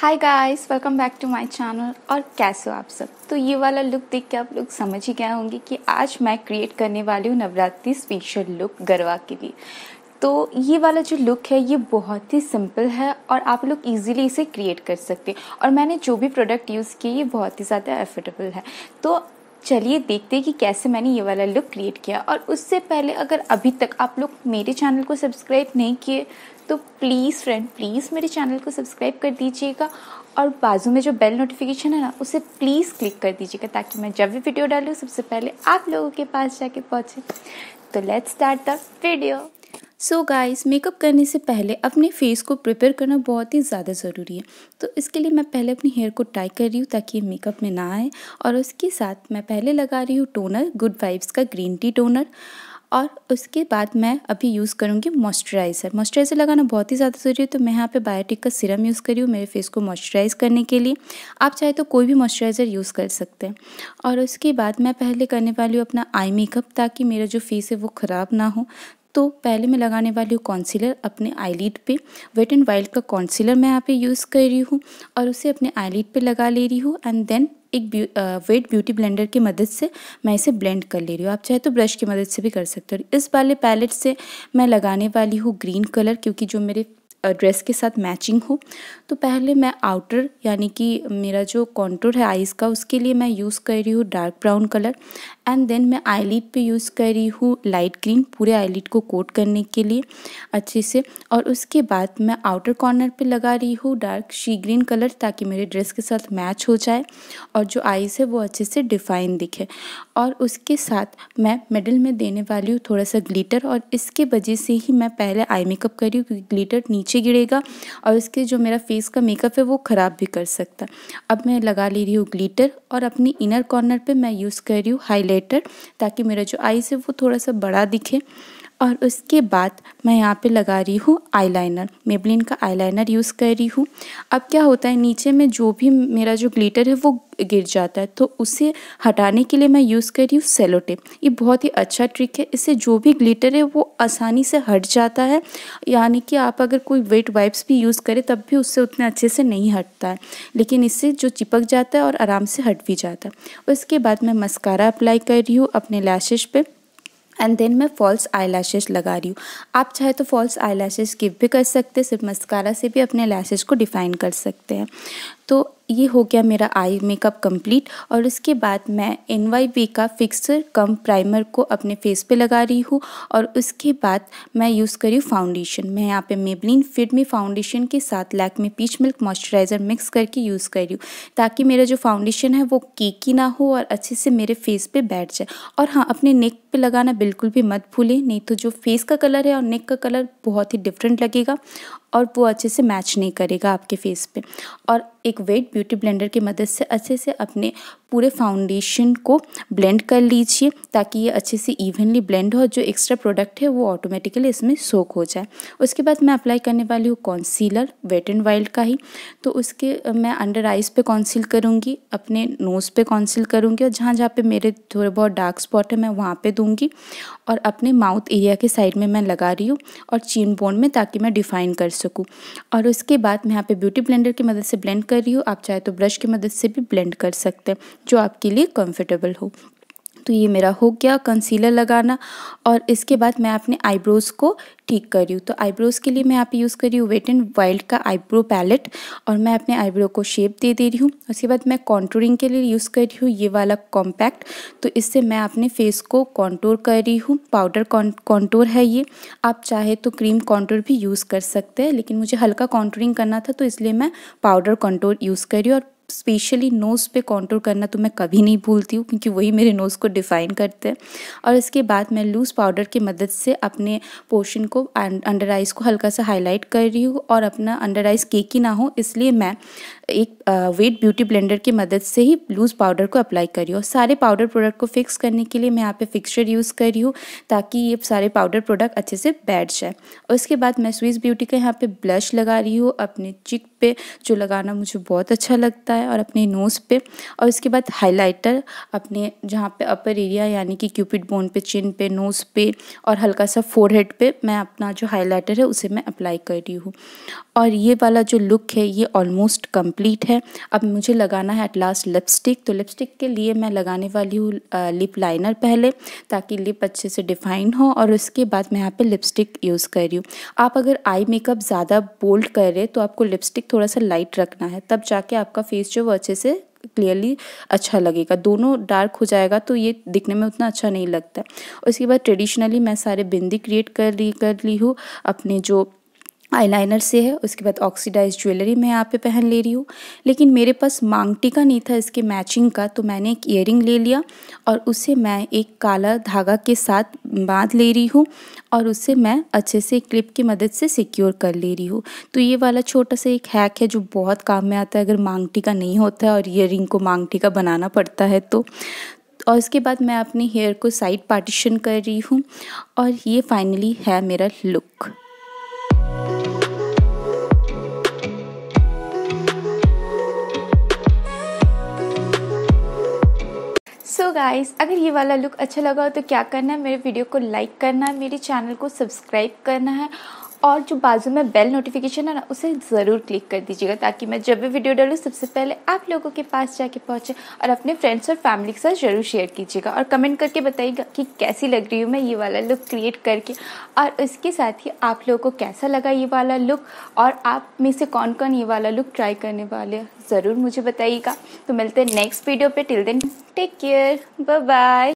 hi guys welcome back to my channel और कैसे हो आप सब तो ये वाला लुक देख के आप लोग समझ ही गए होंगे कि आज मैं क्रिएट करने वाली हूँ नवरात्रि स्पेशल लुक गरबा के लिए तो ये वाला जो लुक है ये बहुत ही सिंपल है और आप लोग इजीली इसे क्रिएट कर सकते हैं और मैंने जो भी प्रोडक्ट यूज़ किए ये बहुत ही ज़्यादा एफोर्डेबल है तो चलिए देखते हैं कि कैसे मैंने ये वाला लुक क्रिएट किया और उससे पहले अगर अभी तक आप लोग मेरे चैनल को सब्सक्राइब नहीं किए तो प्लीज़ फ्रेंड प्लीज़ मेरे चैनल को सब्सक्राइब कर दीजिएगा और बाजू में जो बेल नोटिफिकेशन है ना उसे प्लीज़ क्लिक कर दीजिएगा ताकि मैं जब भी वीडियो डालूँ सबसे पहले आप लोगों के पास जाके पहुँचे तो let's start the video so so guys makeup करने से पहले अपने फेस को प्रिपेयर करना बहुत ही ज़्यादा ज़रूरी है तो इसके लिए मैं पहले अपनी हेयर को टाई कर रही हूँ ताकि ये मेकअप में ना आए और उसके साथ मैं पहले लगा रही हूँ टोनर गुड वाइब्स का ग्रीन टी टोनर और उसके बाद मैं अभी यूज़ करूँगी मॉइस्चराइज़र मॉइस्चराइज़र लगाना बहुत ही ज़्यादा ज़रूरी है तो मैं यहाँ पे बायोटिक का सिरम यूज़ करी हूँ मेरे फेस को मॉइस्चराइज़ करने के लिए आप चाहे तो कोई भी मॉइस्चराइज़र यूज़ कर सकते हैं और उसके बाद मैं पहले करने वाली हूँ अपना आई मेकअप ताकि मेरा जो फेस है वो ख़राब ना हो तो पहले मैं लगाने वाली हूँ कॉन्सीलर अपने आईलिड पे वेट एंड वाइल्ड का कॉन्सीलर मैं यहाँ पे यूज़ कर रही हूँ और उसे अपने आईलिड पे लगा ले रही हूँ एंड देन एक ब्यू, वेट ब्यूटी ब्लेंडर की मदद से मैं इसे ब्लेंड कर ले रही हूँ आप चाहे तो ब्रश की मदद से भी कर सकते हो इस वाले पैलेट से मैं लगाने वाली हूँ ग्रीन कलर क्योंकि जो मेरे ड्रेस के साथ मैचिंग हो तो पहले मैं आउटर यानी कि मेरा जो कॉन्ट्रोल है आइज़ का उसके लिए मैं यूज़ कर रही हूँ dark brown colour and then मैं आईलिड पे यूज़ कर रही हूँ लाइट ग्रीन पूरे आईलिड को कोट करने के लिए अच्छे से और उसके बाद मैं आउटर कॉर्नर पे लगा रही हूँ डार्क शी ग्रीन कलर ताकि मेरे ड्रेस के साथ मैच हो जाए और जो आइज़ है वो अच्छे से डिफ़ाइन दिखे और उसके साथ मैं मिडल में देने वाली हूँ थोड़ा सा ग्लीटर और इसके वजह से ही मैं पहले आई मेकअप कर रही हूँ क्योंकि ग्लीटर नीचे नीचे गिरेगा और इसके जो मेरा फेस का मेकअप है वो ख़राब भी कर सकता है अब मैं लगा ले रही हूँ ग्लीटर और अपनी इनर कॉर्नर पर मैं यूज़ कर रही हूँ हाईलाइटर ताकि मेरा जो आईज़ है वो थोड़ा सा बड़ा दिखे और उसके बाद मैं यहाँ पे लगा रही हूँ आईलाइनर मेबलिन का आईलाइनर यूज़ कर रही हूँ अब क्या होता है नीचे में जो भी मेरा जो ग्लिटर है वो गिर जाता है तो उसे हटाने के लिए मैं यूज़ कर रही हूँ सेलोटेप ये बहुत ही अच्छा ट्रिक है इससे जो भी ग्लिटर है वो आसानी से हट जाता है यानी कि आप अगर कोई वेट वाइप्स भी यूज़ करें तब भी उससे उतना अच्छे से नहीं हटता है लेकिन इससे जो चिपक जाता है और आराम से हट भी जाता है उसके बाद मैं मस्कारा अप्लाई कर रही हूँ अपने लैशेज पर एंड देन मैं फॉल्स आई लैशेज लगा रही हूँ आप चाहे तो फॉल्स आई लैशेज गिव भी कर सकते हैं सिर्फ मस्कारा से भी अपने लैशेज को डिफाइन कर सकते हैं तो ये हो गया मेरा आई मेकअप कंप्लीट और उसके बाद मैं एन का फिक्सर कम प्राइमर को अपने फेस पे लगा रही हूँ और उसके बाद मैं यूज़ करी हूँ फाउंडेशन मैं यहाँ पे मेबलिन फिट में फाउंडेशन के साथ लैक में पीच मिल्क मॉइस्चराइज़र मिक्स करके यूज़ कर रही हूँ ताकि मेरा जो फाउंडेशन है वो केकी ना हो और अच्छे से मेरे फेस पर बैठ जाए और हाँ अपने नेक पर लगाना बिल्कुल भी मत भूलें नहीं तो जो फेस का कलर है और नेक का कलर बहुत ही डिफरेंट लगेगा और वो अच्छे से मैच नहीं करेगा आपके फेस पे और एक वेट ब्यूटी ब्लेंडर की मदद से अच्छे से अपने पूरे फाउंडेशन को ब्लेंड कर लीजिए ताकि ये अच्छे से इवनली ब्लेंड हो जो एक्स्ट्रा प्रोडक्ट है वो ऑटोमेटिकली इसमें सोख हो जाए उसके बाद मैं अप्लाई करने वाली हूँ कॉन्सीलर वेट एंड वाइल्ड का ही तो उसके मैं अंडर आइज़ पे कॉन्सील करूँगी अपने नोज़ पे कॉन्सील करूँगी और जहाँ जहाँ पे मेरे थोड़े बहुत डार्क स्पॉट है मैं वहाँ पर दूँगी और अपने माउथ एरिया के साइड में मैं लगा रही हूँ और चीन बोन में ताकि मैं डिफ़ाइन कर सकूँ और उसके बाद मैं यहाँ पे ब्यूटी ब्लेंडर की मदद से ब्लेंड कर रही हूँ आप चाहे तो ब्रश की मदद से भी ब्लेंड कर सकते हैं जो आपके लिए कंफर्टेबल हो तो ये मेरा हो गया कंसीलर लगाना और इसके बाद मैं अपने आईब्रोज़ को ठीक कर रही हूँ तो आईब्रोज़ के लिए मैं यहाँ पे यूज़ कर रही हूँ वेट एंड वाइल्ड का आईब्रो पैलेट और मैं अपने आईब्रो को शेप दे दे रही हूँ उसके बाद मैं कॉन्टूरिंग के लिए यूज़ कर रही हूँ ये वाला कॉम्पैक्ट तो इससे मैं अपने फेस को कॉन्टूर कर रही हूँ पाउडर कॉन्टूर है ये आप चाहे तो क्रीम कॉन्टूर भी यूज़ कर सकते हैं लेकिन मुझे हल्का कॉन्टूरिंग करना था तो इसलिए मैं पाउडर कॉन्टूर यूज़ कर रही हूँ और स्पेशली नोज़ पे कॉन्टोर करना तो मैं कभी नहीं भूलती हूँ क्योंकि वही मेरे नोज़ को डिफ़ाइन करते हैं और इसके बाद मैं लूज़ पाउडर की मदद से अपने पोर्शन को अंडर आइज़ को हल्का सा हाईलाइट कर रही हूँ और अपना अंडर आइज़ केक ही ना हो इसलिए मैं एक वेट ब्यूटी ब्लेंडर की मदद से ही लूज़ पाउडर को अप्लाई कर रही हूँ सारे पाउडर प्रोडक्ट को फिक्स करने के लिए मैं यहाँ पे फिक्सचर यूज़ कर रही हूँ ताकि ये सारे पाउडर प्रोडक्ट अच्छे से बैठ जाए और इसके बाद मैं स्विस ब्यूटी का यहाँ पे ब्लश लगा रही हूँ अपने चिक पे जो लगाना मुझे बहुत अच्छा लगता है है और अपने नोज़ पे और उसके बाद हाइलाइटर अपने जहाँ पे अपर एरिया यानी कि क्यूपिड बोन पे चिन पे नोज़ पे और हल्का सा फोरहेड पे मैं अपना जो हाइलाइटर है उसे मैं अप्लाई कर रही हूँ और ये वाला जो लुक है ये ऑलमोस्ट कंप्लीट है अब मुझे लगाना है एट लास्ट लिपस्टिक तो लिपस्टिक के लिए मैं लगाने वाली हूँ लिप लाइनर पहले ताकि लिप अच्छे से डिफाइन हो और उसके बाद मैं यहाँ पे लिपस्टिक यूज़ कर रही हूँ आप अगर आई मेकअप ज़्यादा बोल्ड कर रहे तो आपको लिपस्टिक थोड़ा सा लाइट रखना है तब जाके आपका फेस फेस जो वो अच्छे से क्लियरली अच्छा लगेगा दोनों डार्क हो जाएगा तो ये दिखने में उतना अच्छा नहीं लगता है उसके बाद ट्रेडिशनली मैं सारे बिंदी क्रिएट कर ली कर ली हूँ अपने जो आईलाइनर से है उसके बाद ऑक्सीडाइज ज्वेलरी मैं यहाँ पे पहन ले रही हूँ लेकिन मेरे पास मांगटिका नहीं था इसके मैचिंग का तो मैंने एक ईयरिंग ले लिया और उसे मैं एक काला धागा के साथ बांध ले रही हूँ और उसे मैं अच्छे से क्लिप की मदद से सिक्योर कर ले रही हूँ तो ये वाला छोटा सा एक हैक है जो बहुत काम में आता है अगर मांगटिका नहीं होता है और ईयरिंग को मांगटिका बनाना पड़ता है तो और उसके बाद मैं अपने हेयर को साइड पार्टीशन कर रही हूँ और ये फाइनली है मेरा लुक गाइस अगर ये वाला लुक अच्छा लगा हो तो क्या करना है मेरे वीडियो को लाइक करना है मेरे चैनल को सब्सक्राइब करना है और जो बाजू में बेल नोटिफिकेशन है ना उसे ज़रूर क्लिक कर दीजिएगा ताकि मैं जब भी वीडियो डालूँ सबसे पहले आप लोगों के पास जाके पहुँचे और अपने फ्रेंड्स और फैमिली के साथ ज़रूर शेयर कीजिएगा और कमेंट करके बताइएगा कि कैसी लग रही हूँ मैं ये वाला लुक क्रिएट करके और इसके साथ ही आप लोगों को कैसा लगा ये वाला लुक और आप में से कौन कौन ये वाला लुक ट्राई करने वाले ज़रूर मुझे बताइएगा तो मिलते हैं नेक्स्ट वीडियो पर till then take care bye bye